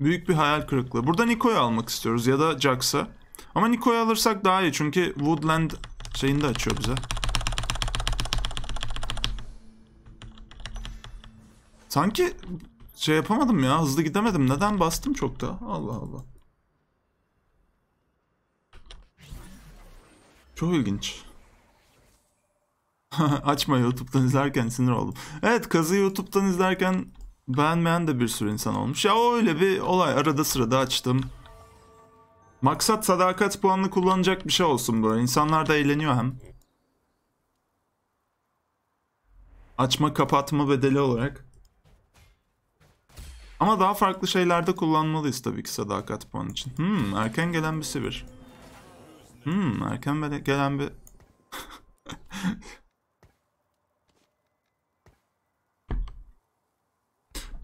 büyük bir hayal kırıklığı. Burada Niko'yu almak istiyoruz ya da Jax'a. Ama Niko'yu alırsak daha iyi çünkü Woodland şeyini de açıyor bize. Sanki şey yapamadım ya hızlı gidemedim. Neden bastım çok da? Allah Allah. Çok ilginç. Açma YouTube'dan izlerken sinir oldum. Evet kazı YouTube'dan izlerken Beğenmeyen de bir sürü insan olmuş. Ya öyle bir olay. Arada sırada açtım. Maksat sadakat puanını kullanacak bir şey olsun böyle. İnsanlar da eğleniyor hem. Açma kapatma bedeli olarak. Ama daha farklı şeylerde kullanmalıyız tabii ki sadakat puanı için. Hmm, erken gelen bir sivir. Hmm, erken gelen bir...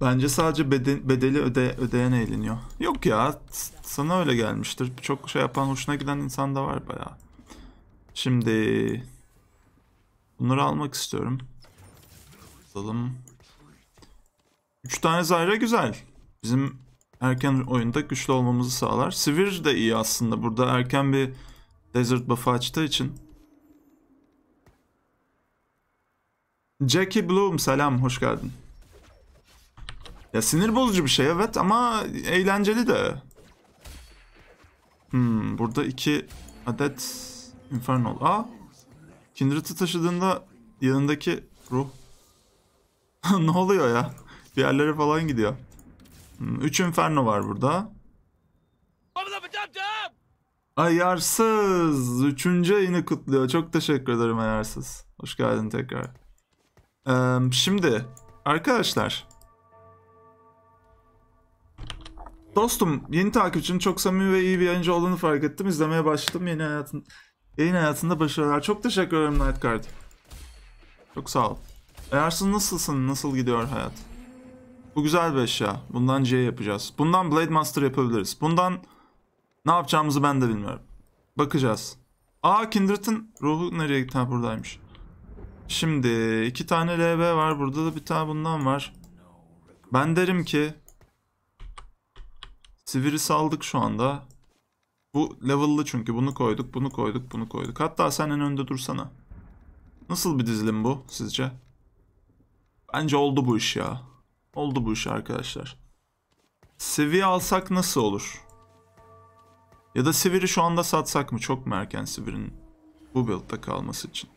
Bence sadece beden, bedeli öde, ödeyen eğleniyor. Yok ya sana öyle gelmiştir. Çok şey yapan hoşuna giden insan da var bayağı. Şimdi bunları almak istiyorum. Alalım. 3 tane Zyra güzel. Bizim erken oyunda güçlü olmamızı sağlar. Sivir de iyi aslında. Burada erken bir Desert buff'ı açtığı için. Jackie Bloom selam hoş geldin. Ya sinir bozucu bir şey evet ama eğlenceli de. Hmm, burada iki adet Infernal. Aa! Kindred'i taşıdığında yanındaki ruh. ne oluyor ya? Bir yerlere falan gidiyor. Hmm, üç Inferno var burada. Ayarsız. Üçüncü ayını kutluyor. Çok teşekkür ederim Ayarsız. Hoş geldin tekrar. Ee, şimdi arkadaşlar Dostum yeni takipçim çok samimi ve iyi bir yayıncı olduğunu fark ettim. İzlemeye başladım yeni hayatın yayın hayatında başarılar. Çok teşekkür ederim Nightcard. Çok sağ ol. Eğersin nasılsın? Nasıl gidiyor hayat? Bu güzel bir eşya. Bundan C yapacağız. Bundan Blade Master yapabiliriz. Bundan ne yapacağımızı ben de bilmiyorum. Bakacağız. Aa Kindred'in ruhu nereye gitti? buradaymış. Şimdi iki tane LB var. Burada da bir tane bundan var. Ben derim ki Sivri saldık şu anda. Bu level'lı çünkü bunu koyduk, bunu koyduk, bunu koyduk. Hatta sen en önde dursana. Nasıl bir dizilim bu sizce? Bence oldu bu iş ya. Oldu bu iş arkadaşlar. Sivi alsak nasıl olur? Ya da Sivir'i şu anda satsak mı? Çok mu erken Sivir'in bu build'da kalması için?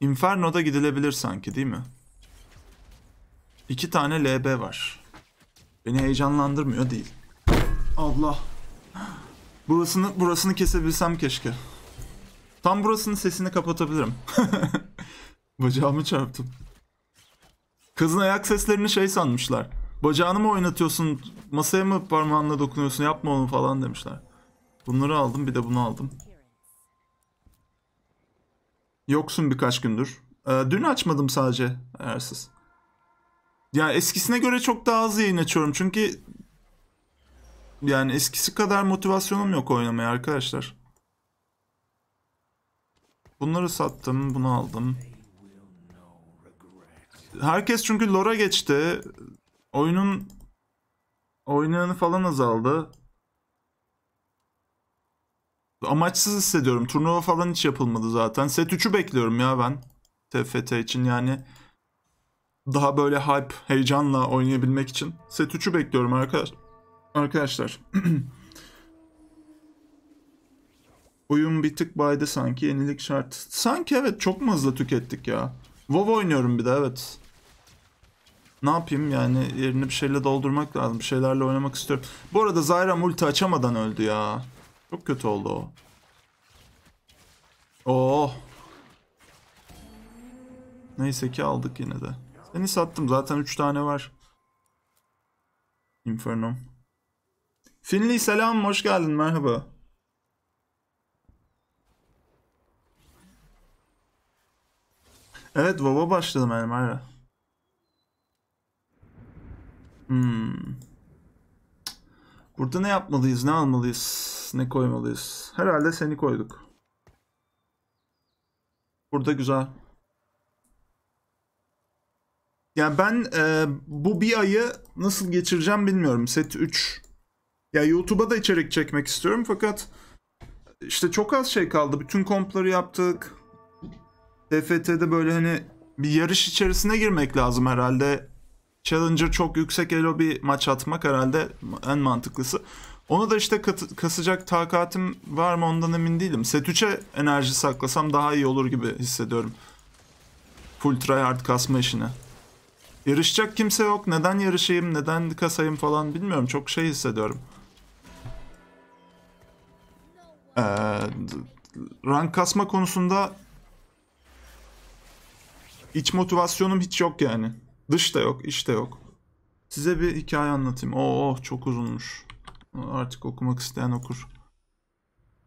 Inferno'da gidilebilir sanki değil mi? İki tane LB var. Beni heyecanlandırmıyor değil. Allah. Burasını burasını kesebilsem keşke. Tam burasının sesini kapatabilirim. Bacağımı çarptım. Kızın ayak seslerini şey sanmışlar. Bacağını mı oynatıyorsun, masaya mı parmağınla dokunuyorsun, yapma onu falan demişler. Bunları aldım, bir de bunu aldım. Yoksun birkaç gündür. Ee, dün açmadım sadece, eğer ya eskisine göre çok daha az yayın açıyorum çünkü yani eskisi kadar motivasyonum yok oynamaya arkadaşlar. Bunları sattım, bunu aldım. Herkes çünkü LoR'a geçti. Oyunun oynayanı falan azaldı. Amaçsız hissediyorum. Turnuva falan hiç yapılmadı zaten. Set 3'ü bekliyorum ya ben. TFT için yani daha böyle hype, heyecanla oynayabilmek için set 3'ü bekliyorum arkadaş arkadaşlar. Oyun bir tık baydı sanki yenilik şart. Sanki evet çok mu hızlı tükettik ya. WoW oynuyorum bir de evet. Ne yapayım yani yerini bir şeyle doldurmak lazım. Bir şeylerle oynamak istiyorum. Bu arada Zyra multi açamadan öldü ya. Çok kötü oldu o. Oh. Neyse ki aldık yine de. Seni sattım. Zaten 3 tane var. Inferno. Finley selam. Hoş geldin. Merhaba. Evet baba başladım Elmer'le. Hmm. Burada ne yapmalıyız, ne almalıyız, ne koymalıyız? Herhalde seni koyduk. Burada güzel. Yani ben e, bu bir ayı nasıl geçireceğim bilmiyorum. Set 3. Ya YouTube'a da içerik çekmek istiyorum fakat işte çok az şey kaldı. Bütün kompları yaptık. DFT'de böyle hani bir yarış içerisine girmek lazım herhalde. Challenger çok yüksek elo bir maç atmak herhalde en mantıklısı. Onu da işte kasacak takatim var mı ondan emin değilim. Set 3'e enerji saklasam daha iyi olur gibi hissediyorum. Full tryhard kasma işine. Yarışacak kimse yok. Neden yarışayım, neden kasayım falan bilmiyorum. Çok şey hissediyorum. Ee, rank kasma konusunda iç motivasyonum hiç yok yani. Dış da yok, iç de yok. Size bir hikaye anlatayım. Oo oh, çok uzunmuş. Artık okumak isteyen okur.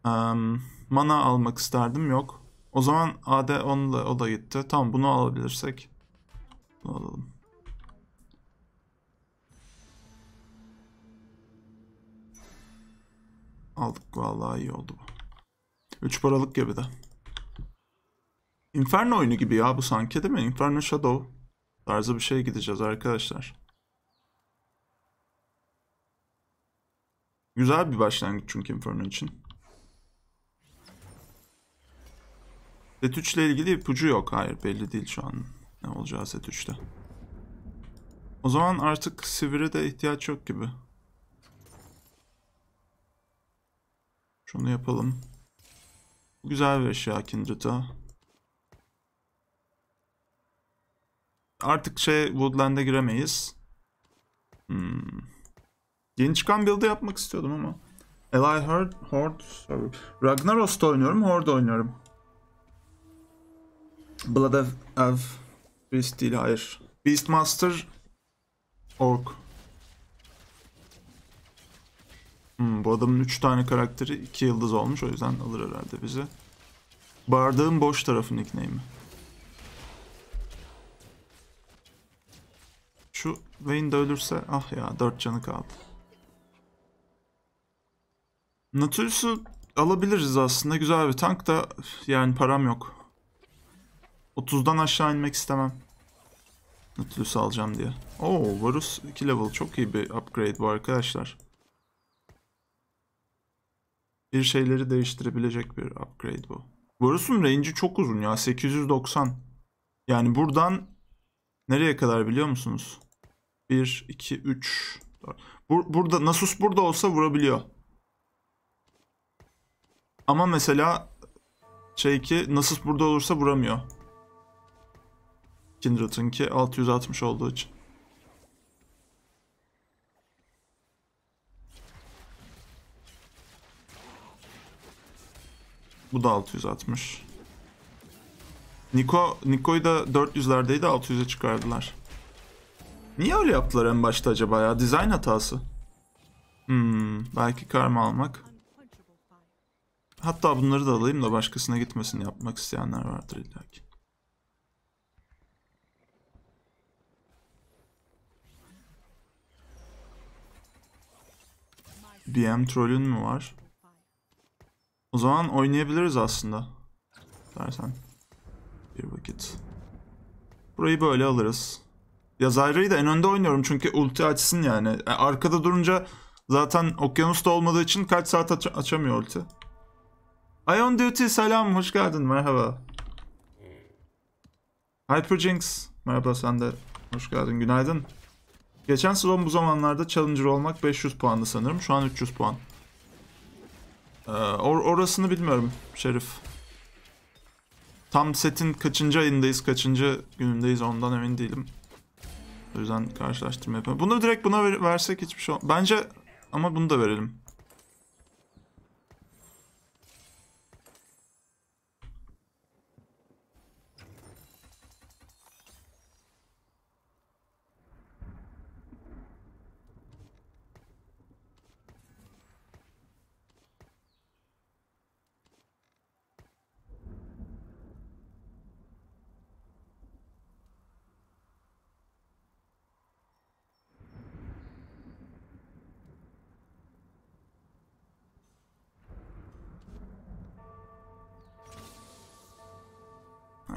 Um, mana almak isterdim yok. O zaman AD onunla o da gitti. Tamam bunu alabilirsek. Bunu alalım. Aldık vallahi iyi oldu bu. 3 paralık gibi de. Inferno oyunu gibi ya bu sanki değil mi? Inferno Shadow tarzı bir şey gideceğiz arkadaşlar. Güzel bir başlangıç çünkü Inferno için. Set 3 ile ilgili ipucu yok. Hayır belli değil şu an ne olacağı set 3'te. O zaman artık sivri de ihtiyaç yok gibi. Şunu yapalım. güzel bir eşya Kindred'a. Artık şey Woodland'e giremeyiz. Hmm. Yeni çıkan build'ı yapmak istiyordum ama. Eli Horde, Horde, sorry. Ragnaros'ta oynuyorum, Horde oynuyorum. Blood of, of Beast değil, hayır. Beastmaster Orc. Hmm, bu adamın 3 tane karakteri 2 yıldız olmuş. O yüzden alır herhalde bizi. Bardağın boş tarafı nickname'i. Şu Vayne de ölürse ah ya 4 canı kaldı. Natulus'u alabiliriz aslında. Güzel bir tank da yani param yok. 30'dan aşağı inmek istemem. Nautilus alacağım diye. Oo Varus 2 level çok iyi bir upgrade bu arkadaşlar bir şeyleri değiştirebilecek bir upgrade bu. Borus'un range'i çok uzun ya 890. Yani buradan nereye kadar biliyor musunuz? 1, 2, 3, 4. Bur burada Nasus burada olsa vurabiliyor. Ama mesela şey ki Nasus burada olursa vuramıyor. Kindred'ın ki 660 olduğu için. Bu da 660. Niko, Niko'yu da 400'lerdeydi 600'e çıkardılar. Niye öyle yaptılar en başta acaba ya? Design hatası. Hmm, belki karma almak. Hatta bunları da alayım da başkasına gitmesin yapmak isteyenler vardır illaki. BM trollün mü var? O zaman oynayabiliriz aslında. Dersen. Bir vakit. Burayı böyle alırız. Ya Zyra'yı da en önde oynuyorum çünkü ulti açsın yani. yani e, arkada durunca zaten okyanusta olmadığı için kaç saat aç açamıyor ulti. Ion Duty selam hoş geldin merhaba. Hyperjinx merhaba sen de hoş geldin günaydın. Geçen sezon bu zamanlarda Challenger olmak 500 puandı sanırım şu an 300 puan. Ee, or orasını bilmiyorum Şerif. Tam setin kaçıncı ayındayız, kaçıncı günündeyiz ondan emin değilim. O yüzden karşılaştırma yapalım. Bunu direkt buna ver versek hiçbir şey olmaz. Bence ama bunu da verelim.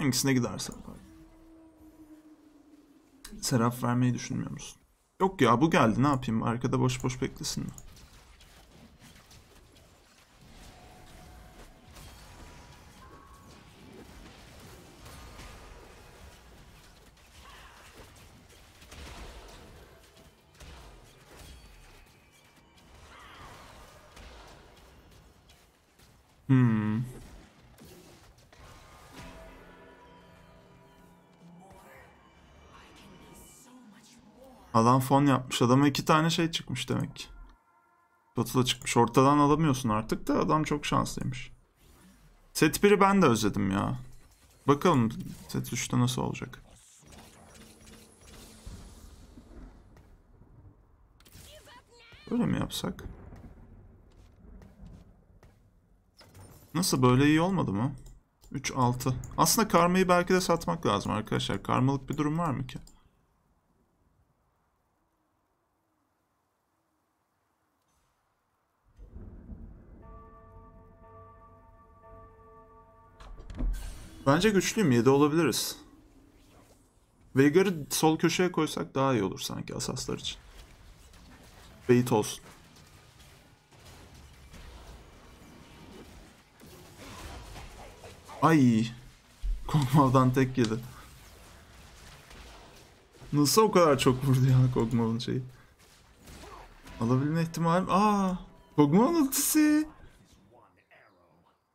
Hangisine giderse Seraf vermeyi düşünmüyor musun? Yok ya bu geldi ne yapayım arkada boş boş beklesin mi? Adam fon yapmış. Adama iki tane şey çıkmış demek ki. çıkmış. Ortadan alamıyorsun artık da adam çok şanslıymış. Set 1'i ben de özledim ya. Bakalım set 3'te nasıl olacak. Böyle mi yapsak? Nasıl böyle iyi olmadı mı? 3-6. Aslında karmayı belki de satmak lazım arkadaşlar. Karmalık bir durum var mı ki? Bence güçlüyüm. 7 olabiliriz. Veigar'ı sol köşeye koysak daha iyi olur sanki asaslar için. Bait olsun. Ay. Kog'Maw'dan tek yedi. Nasıl o kadar çok vurdu ya Kog'Maw'un şeyi. Alabilme ihtimalim. Aa, Kog'Maw'un ultisi.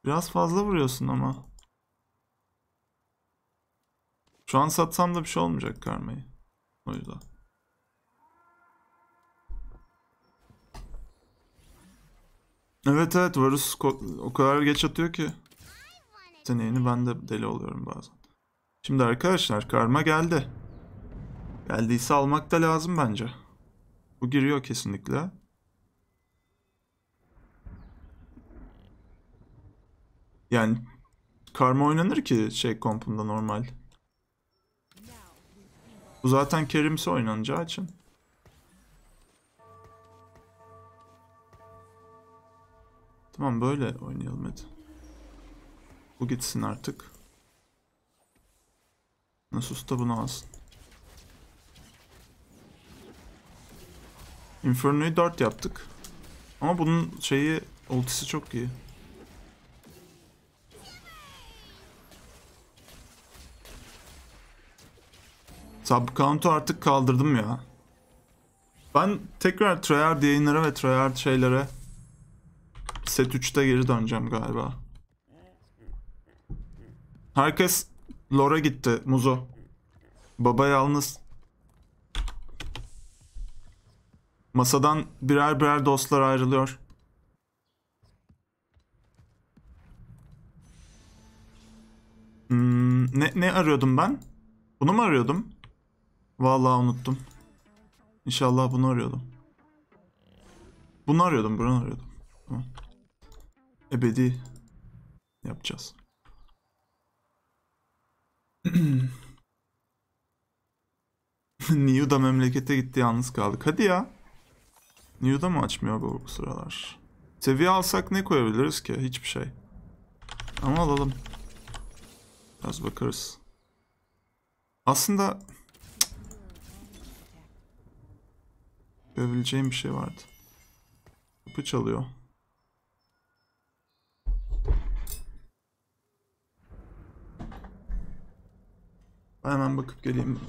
Biraz fazla vuruyorsun ama. Şu an satsam da bir şey olmayacak karmayı. O yüzden. Evet evet Varus o kadar geç atıyor ki. Deneyini ben de deli oluyorum bazen. Şimdi arkadaşlar karma geldi. Geldiyse almak da lazım bence. Bu giriyor kesinlikle. Yani karma oynanır ki şey kompunda normal. Bu zaten kerimsi oynanacağı için. Tamam böyle oynayalım hadi. Bu gitsin artık. Nasus da bunu alsın. Inferno'yu 4 yaptık. Ama bunun şeyi ultisi çok iyi. Sub count'u artık kaldırdım ya. Ben tekrar tryhard yayınlara ve tryhard şeylere set 3'te geri döneceğim galiba. Herkes Lora gitti Muzo. Baba yalnız. Masadan birer birer dostlar ayrılıyor. Hmm, ne, ne arıyordum ben? Bunu mu arıyordum? Vallahi unuttum. İnşallah bunu arıyordum. Bunu arıyordum, bunu arıyordum. Ebedi yapacağız. Niu da memlekete gitti yalnız kaldık. Hadi ya. Niu da mı açmıyor bu, bu sıralar? Seviye alsak ne koyabiliriz ki? Hiçbir şey. Ama alalım. Biraz bakarız. Aslında Övüleceğim bir şey vardı. Kapı çalıyor. Hemen bakıp geleyim.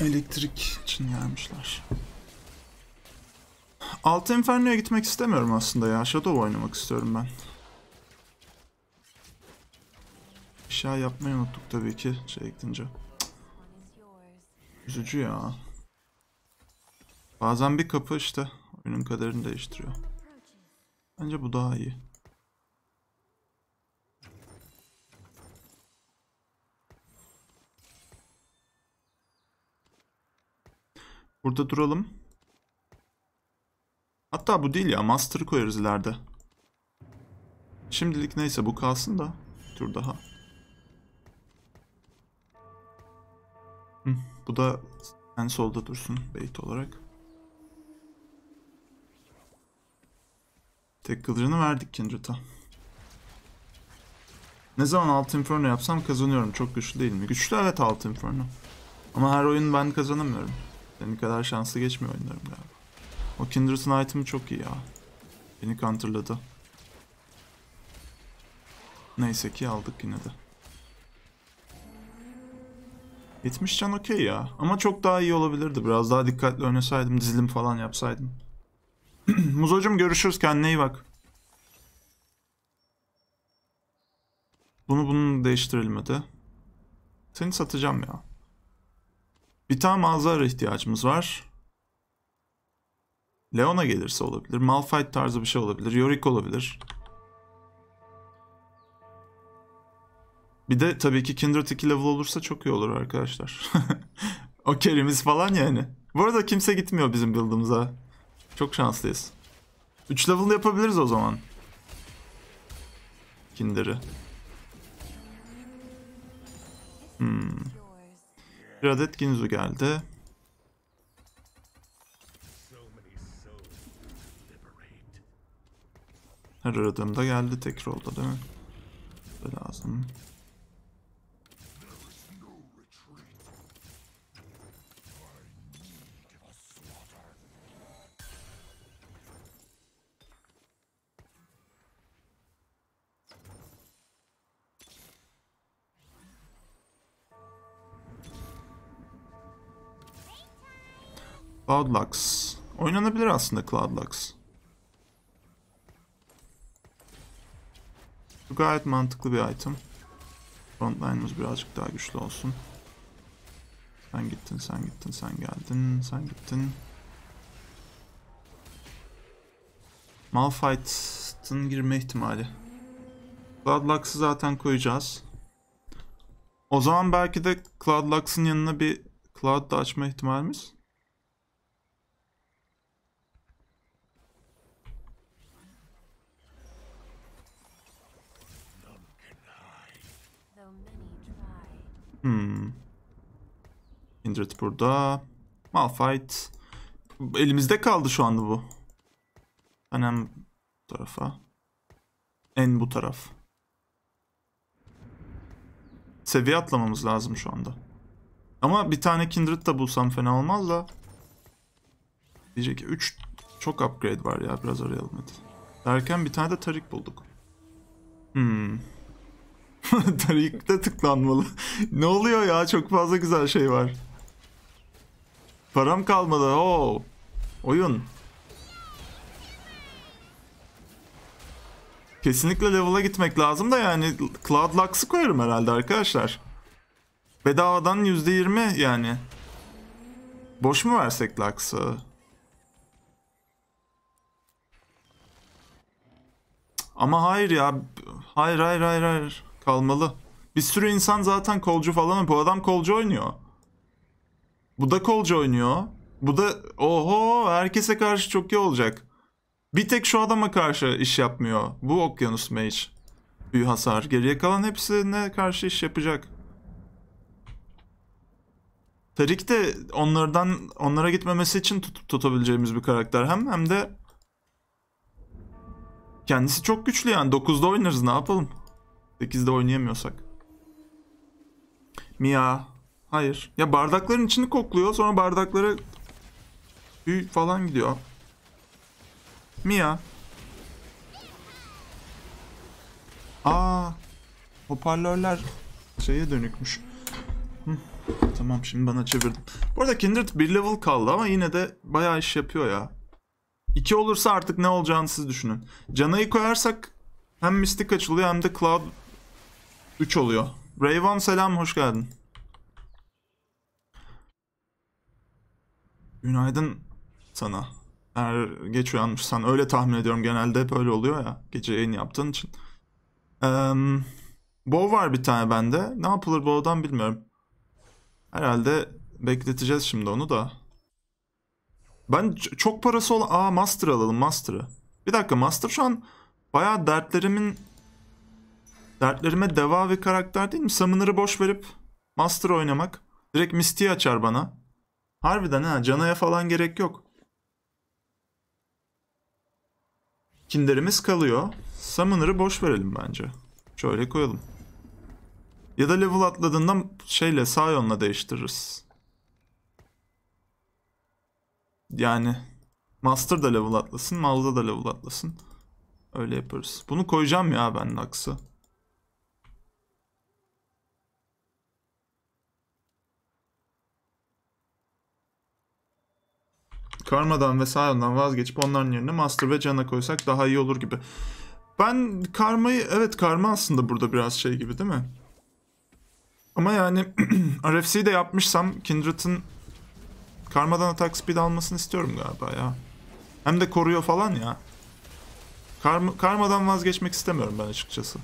Elektrik için gelmişler. Altı Inferno'ya gitmek istemiyorum aslında ya. Shadow oynamak istiyorum ben. Bir şey yapmayı unuttuk tabii ki şey ekleyince. Üzücü ya. Bazen bir kapı işte oyunun kaderini değiştiriyor. Bence bu daha iyi. Burada duralım. Hatta bu değil ya. Master koyarız ileride. Şimdilik neyse bu kalsın da. Bir tur daha. Hı, bu da en solda dursun bait olarak. Tek kılıcını verdik Kindred'a. Ne zaman alt inferno yapsam kazanıyorum. Çok güçlü değil mi? Güçlü evet alt inferno. Ama her oyun ben kazanamıyorum. Senin kadar şanslı geçmiyor oyunlarım galiba. O Kindred'ın itemi çok iyi ya. Beni counterladı. Neyse ki aldık yine de. 70 can okey ya. Ama çok daha iyi olabilirdi. Biraz daha dikkatli oynasaydım. Dizilim falan yapsaydım. Muzocum görüşürüz. Kendine iyi bak. Bunu bunu değiştirelim değiştirilmedi. Seni satacağım ya. Bir tane Malzara ihtiyacımız var. Leona gelirse olabilir. Malphite tarzı bir şey olabilir. Yorick olabilir. Bir de tabii ki Kindred 2 level olursa çok iyi olur arkadaşlar. o kerimiz falan yani. Bu arada kimse gitmiyor bizim build'ımıza. Çok şanslıyız. 3 level yapabiliriz o zaman. Kinder'ı. Hmm. Bir adet Ginzu geldi. Her aradığımda geldi tekrar oldu değil mi? Lazım. Cloud Lux. Oynanabilir aslında Cloud Lux. Bu gayet mantıklı bir item. Frontline'ımız birazcık daha güçlü olsun. Sen gittin, sen gittin, sen geldin, sen gittin. Malphite'ın girme ihtimali. Cloud Lux'ı zaten koyacağız. O zaman belki de Cloud Lux'ın yanına bir Cloud da açma ihtimalimiz Hmm. Kindred burada. Malfight, Elimizde kaldı şu anda bu. Hanem bu tarafa. En bu taraf. Seviye atlamamız lazım şu anda. Ama bir tane Kindred de bulsam fena olmaz da. Diyecek ki 3 çok upgrade var ya biraz arayalım hadi. Derken bir tane de Tarik bulduk. Hmm. Tarik'te tıklanmalı. ne oluyor ya? Çok fazla güzel şey var. Param kalmadı. Oo. Oyun. Kesinlikle level'a gitmek lazım da yani Cloud Lux'ı koyarım herhalde arkadaşlar. Bedavadan %20 yani. Boş mu versek Lux'ı? Ama hayır ya. Hayır hayır hayır hayır. Kalmalı. Bir sürü insan zaten kolcu falan. Bu adam kolcu oynuyor. Bu da kolcu oynuyor. Bu da oho herkese karşı çok iyi olacak. Bir tek şu adama karşı iş yapmıyor. Bu Okyanus Mage. Büyü hasar. Geriye kalan hepsine karşı iş yapacak. Tarik de onlardan onlara gitmemesi için tut, tutabileceğimiz bir karakter hem hem de kendisi çok güçlü yani 9'da oynarız ne yapalım. 8'de oynayamıyorsak. Mia. Hayır. Ya bardakların içini kokluyor. Sonra bardaklara büyü falan gidiyor. Mia. Aa. Hoparlörler şeye dönükmüş. Hı. Tamam şimdi bana çevirdim. Bu arada Kindred bir level kaldı ama yine de bayağı iş yapıyor ya. İki olursa artık ne olacağını siz düşünün. Canayı koyarsak hem mistik açılıyor hem de Cloud 3 oluyor. Rayvan selam hoş geldin. Günaydın sana. Eğer geç uyanmışsan öyle tahmin ediyorum genelde hep öyle oluyor ya gece yayın yaptığın için. Ee, bow var bir tane bende. Ne yapılır bow'dan bilmiyorum. Herhalde bekleteceğiz şimdi onu da. Ben çok parası olan... Aa Master alalım Master'ı. Bir dakika Master şu an bayağı dertlerimin Dertlerime deva ve karakter değil mi? Summoner'ı boş verip Master oynamak. Direkt Misty açar bana. Harbiden ha. Canaya falan gerek yok. Kinderimiz kalıyor. Summoner'ı boş verelim bence. Şöyle koyalım. Ya da level atladığında şeyle Sion'la değiştiririz. Yani Master da level atlasın, Malda da level atlasın. Öyle yaparız. Bunu koyacağım ya ben Lux'ı. Karma'dan ve Sion'dan vazgeçip onların yerine Master ve Can'a koysak daha iyi olur gibi. Ben Karma'yı, evet Karma aslında burada biraz şey gibi değil mi? Ama yani RFC'yi de yapmışsam Kindred'ın Karma'dan atak speed almasını istiyorum galiba ya. Hem de koruyor falan ya. Karma, karmadan vazgeçmek istemiyorum ben açıkçası.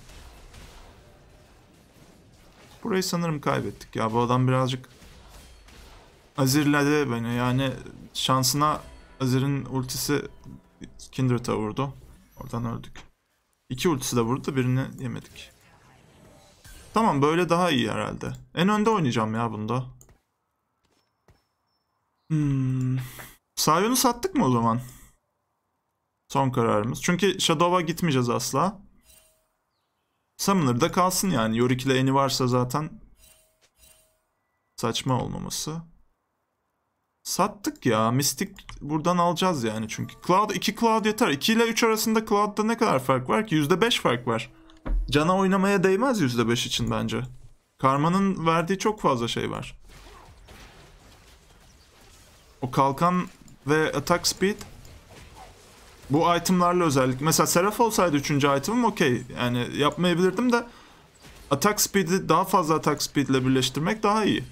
Burayı sanırım kaybettik ya. Bu adam birazcık azirledi beni. Yani şansına Azir'in ultisi Kindred'e vurdu. Oradan öldük. İki ultisi de vurdu da birini yemedik. Tamam böyle daha iyi herhalde. En önde oynayacağım ya bunda. Hmm. Savyon'u sattık mı o zaman? Son kararımız. Çünkü Shadow'a gitmeyeceğiz asla. Summoner'da kalsın yani. Yorick ile Eni varsa zaten saçma olmaması. Sattık ya. Mystic buradan alacağız yani çünkü. Cloud 2 Cloud yeter. 2 ile 3 arasında Cloud'da ne kadar fark var ki? %5 fark var. Cana oynamaya değmez %5 için bence. Karma'nın verdiği çok fazla şey var. O kalkan ve attack speed bu itemlarla özellikle. Mesela Seraph olsaydı 3. itemim okey. Yani yapmayabilirdim de attack speed'i daha fazla attack speed ile birleştirmek daha iyi.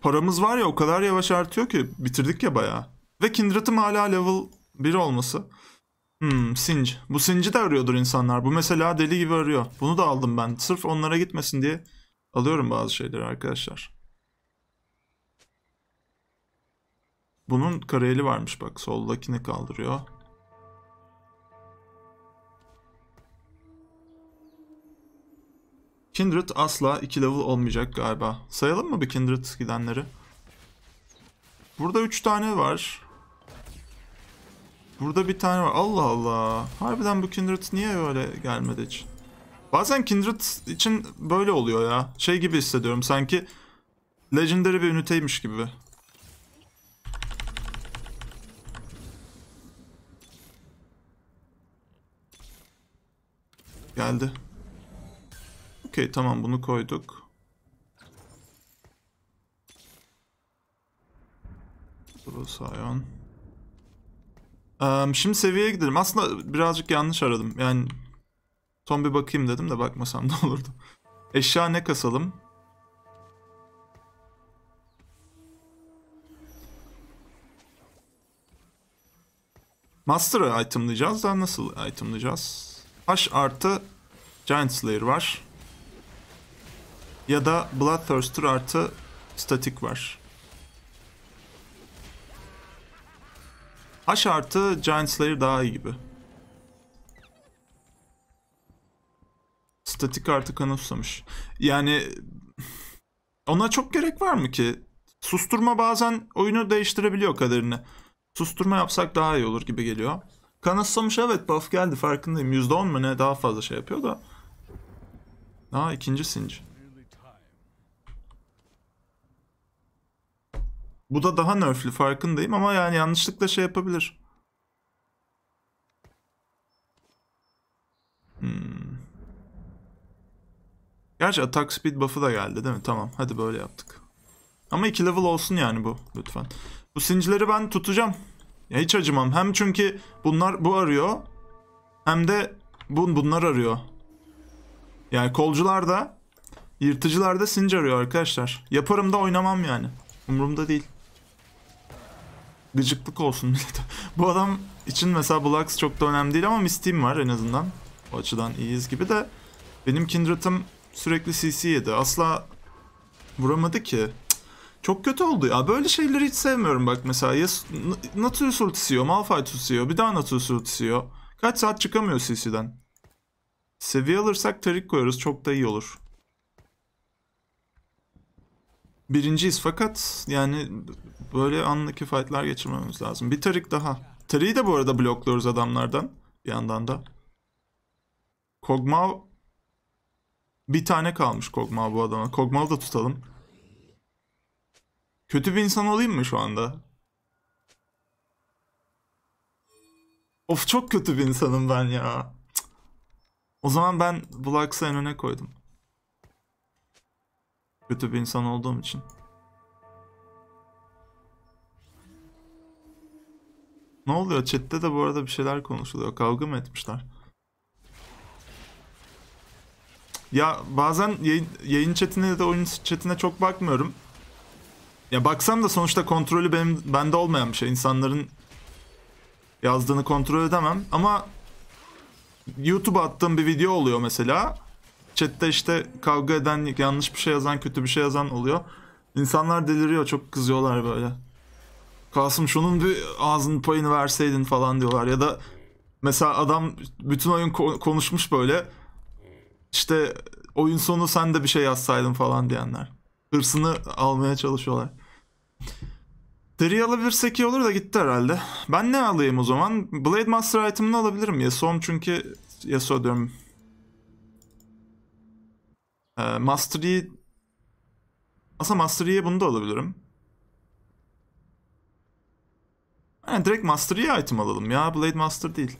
paramız var ya o kadar yavaş artıyor ki bitirdik ya bayağı. Ve Kindred'im hala level 1 olması. Hmm, Singe. Bu Singe'i de arıyordur insanlar. Bu mesela deli gibi arıyor. Bunu da aldım ben. Sırf onlara gitmesin diye alıyorum bazı şeyleri arkadaşlar. Bunun kareli varmış bak. Soldakini kaldırıyor. Kindred asla 2 level olmayacak galiba. Sayalım mı bir Kindred gidenleri? Burada 3 tane var. Burada bir tane var. Allah Allah. Harbiden bu Kindred niye öyle gelmedi hiç? Bazen Kindred için böyle oluyor ya. Şey gibi hissediyorum sanki Legendary bir üniteymiş gibi. Geldi. Okey tamam bunu koyduk. Burası Ion. Um, şimdi seviyeye gidelim. Aslında birazcık yanlış aradım. Yani son bir bakayım dedim de bakmasam da olurdu. Eşya ne kasalım? Master'ı itemlayacağız da nasıl itemlayacağız? H artı Giant Slayer var. Ya da Bloodthirster artı statik var. H artı Giant Slayer daha iyi gibi. Statik artı kanıfsamış. Yani ona çok gerek var mı ki? Susturma bazen oyunu değiştirebiliyor kaderini. Susturma yapsak daha iyi olur gibi geliyor. Kanıfsamış evet buff geldi farkındayım. %10 mu ne daha fazla şey yapıyor da. Aa ikinci sinci. Bu da daha nerfli farkındayım ama yani yanlışlıkla şey yapabilir. Hmm. Gerçi attack speed buff'ı da geldi değil mi? Tamam hadi böyle yaptık. Ama 2 level olsun yani bu lütfen. Bu sincileri ben tutacağım. Ya hiç acımam. Hem çünkü bunlar bu arıyor. Hem de bun bunlar arıyor. Yani kolcular da yırtıcılar da sinci arıyor arkadaşlar. Yaparım da oynamam yani. Umurumda değil gıcıklık olsun. Bu adam için mesela Blux çok da önemli değil ama Mistiğim var en azından. O açıdan iyiyiz gibi de. Benim Kindred'ım sürekli CC yedi. Asla vuramadı ki. Çok kötü oldu ya. Böyle şeyleri hiç sevmiyorum bak mesela. Ya Nautilus ultisi yiyor, Malphite ultisi bir daha Nautilus ultisi Kaç saat çıkamıyor CC'den. Seviye alırsak Tarik koyarız çok da iyi olur birinciyiz fakat yani böyle anlık fightlar geçirmemiz lazım. Bir Tarik daha. Tarik'i de bu arada blokluyoruz adamlardan bir yandan da. Kog'Maw bir tane kalmış Kog'Maw bu adama. Kog'Maw'u da tutalım. Kötü bir insan olayım mı şu anda? Of çok kötü bir insanım ben ya. Cık. O zaman ben Blacks'ı en öne koydum. Kötü bir insan olduğum için. Ne oluyor? Chat'te de bu arada bir şeyler konuşuluyor. Kavga mı etmişler? Ya bazen yayın, yayın chatine ya oyun chatine çok bakmıyorum. Ya baksam da sonuçta kontrolü benim bende olmayan bir şey. İnsanların yazdığını kontrol edemem ama YouTube'a attığım bir video oluyor mesela chatte işte kavga eden, yanlış bir şey yazan, kötü bir şey yazan oluyor. İnsanlar deliriyor, çok kızıyorlar böyle. Kasım şunun bir ağzının payını verseydin falan diyorlar. Ya da mesela adam bütün oyun ko- konuşmuş böyle. İşte oyun sonu sen de bir şey yazsaydın falan diyenler. Hırsını almaya çalışıyorlar. Seri alabilirsek iyi olur da gitti herhalde. Ben ne alayım o zaman? Blade Master item'ını alabilirim. Yasuo'm çünkü Yasuo diyorum. E, Mastery aslında Mastery'ye bunu da alabilirim. Yani direkt Mastery'ye item alalım ya. Blade Master değil.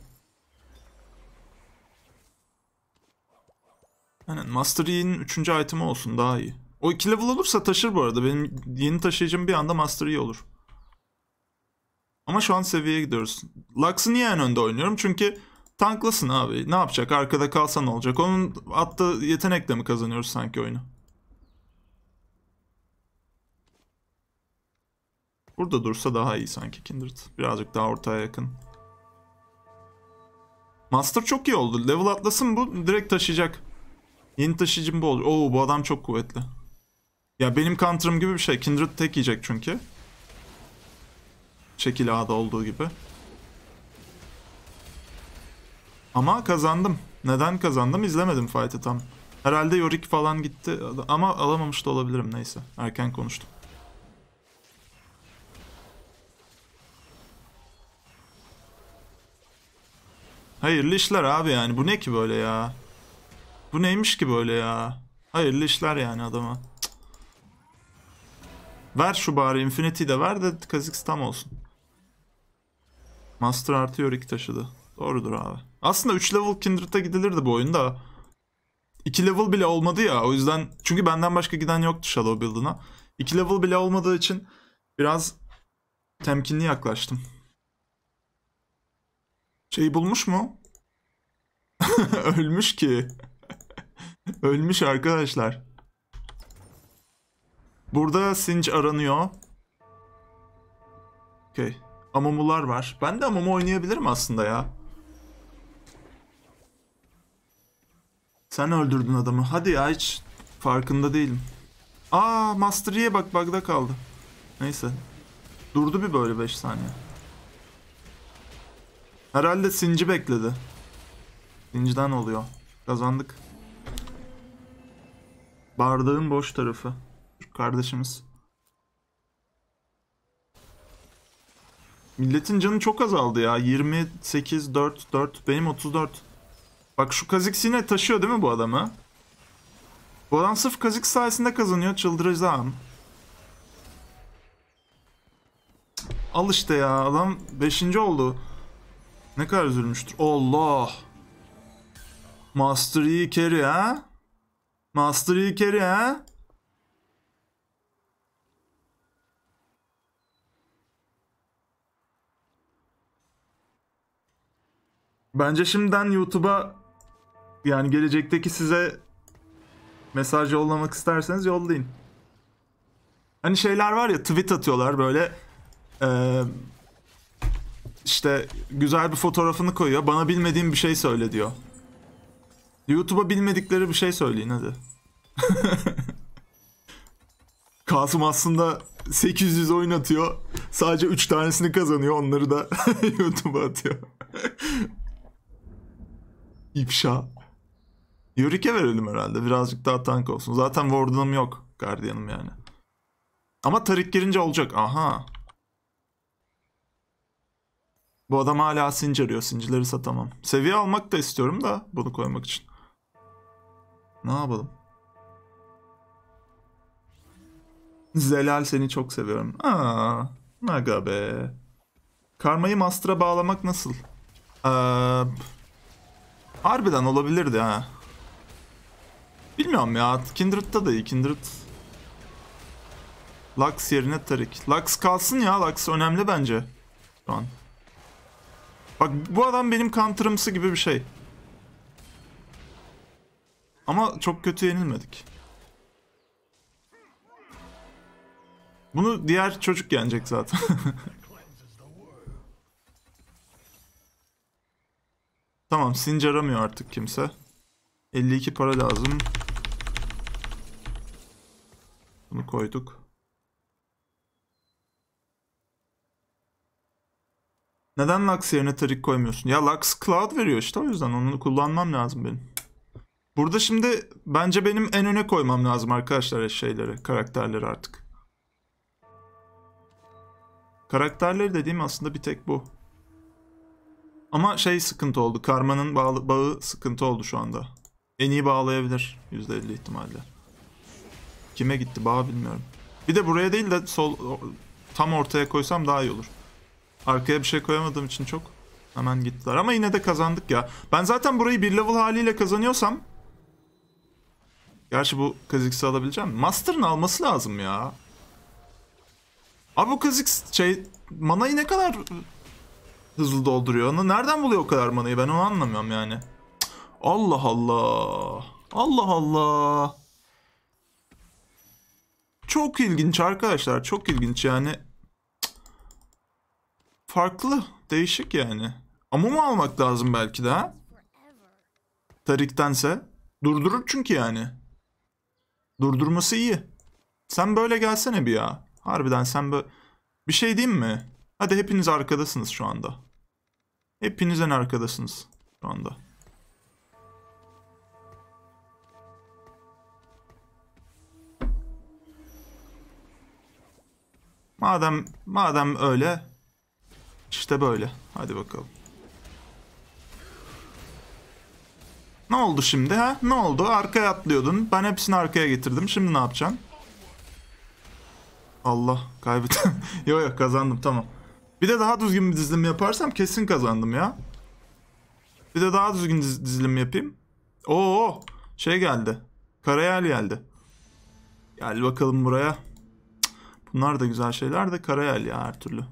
Yani Mastery'in 3. item'ı olsun daha iyi. O 2 level olursa taşır bu arada. Benim yeni taşıyacağım bir anda Mastery olur. Ama şu an seviyeye gidiyoruz. Lux'ı niye en önde oynuyorum? Çünkü tanklasın abi. Ne yapacak? Arkada kalsan olacak? Onun attığı yetenekle mi kazanıyoruz sanki oyunu? Burada dursa daha iyi sanki Kindred. Birazcık daha ortaya yakın. Master çok iyi oldu. Level atlasın bu direkt taşıyacak. Yeni taşıyıcım bu olacak. Oo bu adam çok kuvvetli. Ya benim counter'ım gibi bir şey. Kindred tek yiyecek çünkü. Şekil A'da olduğu gibi. Ama kazandım. Neden kazandım izlemedim fight'ı tam. Herhalde Yorick falan gitti ama alamamış da olabilirim neyse. Erken konuştum. Hayırlı işler abi yani. Bu ne ki böyle ya? Bu neymiş ki böyle ya? Hayırlı işler yani adama. Ver şu bari Infinity'yi de ver de tam olsun. Master artıyor Yorick taşıdı. Doğrudur abi. Aslında 3 level Kindred'a gidilirdi bu oyunda. 2 level bile olmadı ya o yüzden çünkü benden başka giden yoktu Shadow Build'ına. 2 level bile olmadığı için biraz temkinli yaklaştım. Şeyi bulmuş mu? Ölmüş ki. Ölmüş arkadaşlar. Burada Singe aranıyor. Okey. Amumular var. Ben de amumu oynayabilirim aslında ya. Sen öldürdün adamı. Hadi ya hiç farkında değilim. Aa Master bak bug'da kaldı. Neyse. Durdu bir böyle 5 saniye. Herhalde Sinci bekledi. Sinci'den oluyor. Kazandık. Bardağın boş tarafı. kardeşimiz. Milletin canı çok azaldı ya. 28, 4, 4. Benim 34. Bak şu kazık sine taşıyor değil mi bu adamı? Bu adam sırf kazık sayesinde kazanıyor. Çıldıracağım. Al işte ya. Adam 5. oldu. Ne kadar üzülmüştür. Allah. Master Yi carry ha? Master Yi carry ha? Bence şimdiden YouTube'a yani gelecekteki size mesaj yollamak isterseniz yollayın. Hani şeyler var ya tweet atıyorlar böyle ee, işte güzel bir fotoğrafını koyuyor. Bana bilmediğim bir şey söyle diyor. YouTube'a bilmedikleri bir şey söyleyin hadi. Kasım aslında 800 oyun atıyor. Sadece 3 tanesini kazanıyor. Onları da YouTube'a atıyor. İpşa. Yurik'e verelim herhalde. Birazcık daha tank olsun. Zaten Warden'ım yok. Guardian'ım yani. Ama Tarik girince olacak. Aha. Bu adam hala sinci arıyor. Sincileri satamam. Seviye almak da istiyorum da bunu koymak için. Ne yapalım? Zelal seni çok seviyorum. Aa, naga be. Karmayı master'a bağlamak nasıl? Ee, harbiden olabilirdi ha. Bilmiyorum ya. Kindred'da da iyi. Kindred. Lux yerine Tarik. Lux kalsın ya. Lux önemli bence. Şu an. Bak bu adam benim counter'ımsı gibi bir şey. Ama çok kötü yenilmedik. Bunu diğer çocuk yenecek zaten. tamam Since aramıyor artık kimse. 52 para lazım. Bunu koyduk. Neden Lux yerine Tarik koymuyorsun? Ya Lux Cloud veriyor işte o yüzden onu kullanmam lazım benim. Burada şimdi bence benim en öne koymam lazım arkadaşlar şeyleri, karakterleri artık. Karakterleri dediğim aslında bir tek bu. Ama şey sıkıntı oldu. Karma'nın bağı, bağı sıkıntı oldu şu anda. En iyi bağlayabilir. %50 ihtimalle. Kime gitti bağ bilmiyorum. Bir de buraya değil de sol tam ortaya koysam daha iyi olur. Arkaya bir şey koyamadığım için çok hemen gittiler. Ama yine de kazandık ya. Ben zaten burayı bir level haliyle kazanıyorsam Gerçi bu Kha'Zix'i alabileceğim. Master'ın alması lazım ya. Abi bu Kha'Zix şey manayı ne kadar hızlı dolduruyor? Onu nereden buluyor o kadar manayı? Ben onu anlamıyorum yani. Allah Allah. Allah Allah. Çok ilginç arkadaşlar. Çok ilginç yani. Farklı. Değişik yani. ama mı almak lazım belki de ha? Tarik'tense. Durdurur çünkü yani. Durdurması iyi. Sen böyle gelsene bir ya. Harbiden sen böyle... Bir şey diyeyim mi? Hadi hepiniz arkadasınız şu anda. Hepiniz en arkadasınız şu anda. Madem madem öyle işte böyle. Hadi bakalım. Ne oldu şimdi ha? Ne oldu? Arkaya atlıyordun. Ben hepsini arkaya getirdim. Şimdi ne yapacaksın? Allah kaybettim. yok yok kazandım tamam. Bir de daha düzgün bir dizilim yaparsam kesin kazandım ya. Bir de daha düzgün diz dizilim yapayım. Oo şey geldi. Karayel geldi. Gel bakalım buraya. Bunlar da güzel şeyler de Karayel ya her türlü.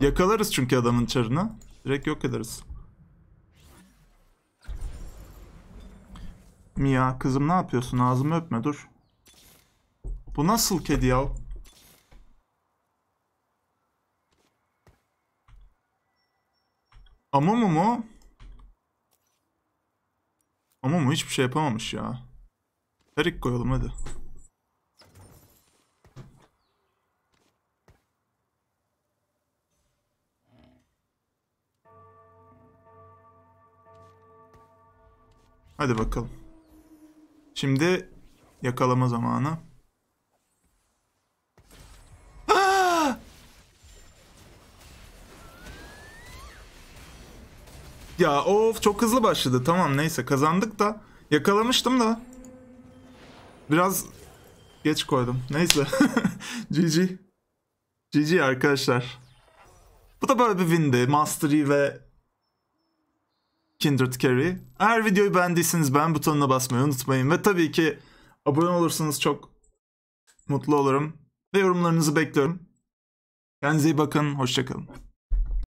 Yakalarız çünkü adamın çarını. Direkt yok ederiz. Mia kızım ne yapıyorsun? Ağzımı öpme dur. Bu nasıl kedi ya? Amumu mu? Amumu hiçbir şey yapamamış ya. Erik koyalım hadi. Hadi bakalım. Şimdi yakalama zamanı. Ya of çok hızlı başladı. Tamam neyse kazandık da. Yakalamıştım da. Biraz geç koydum. Neyse. GG. GG arkadaşlar. Bu da böyle bir windi. Mastery ve Kindred Carry. Eğer videoyu beğendiyseniz beğen butonuna basmayı unutmayın ve tabii ki abone olursanız çok mutlu olurum ve yorumlarınızı bekliyorum. Kendinize iyi bakın, hoşçakalın.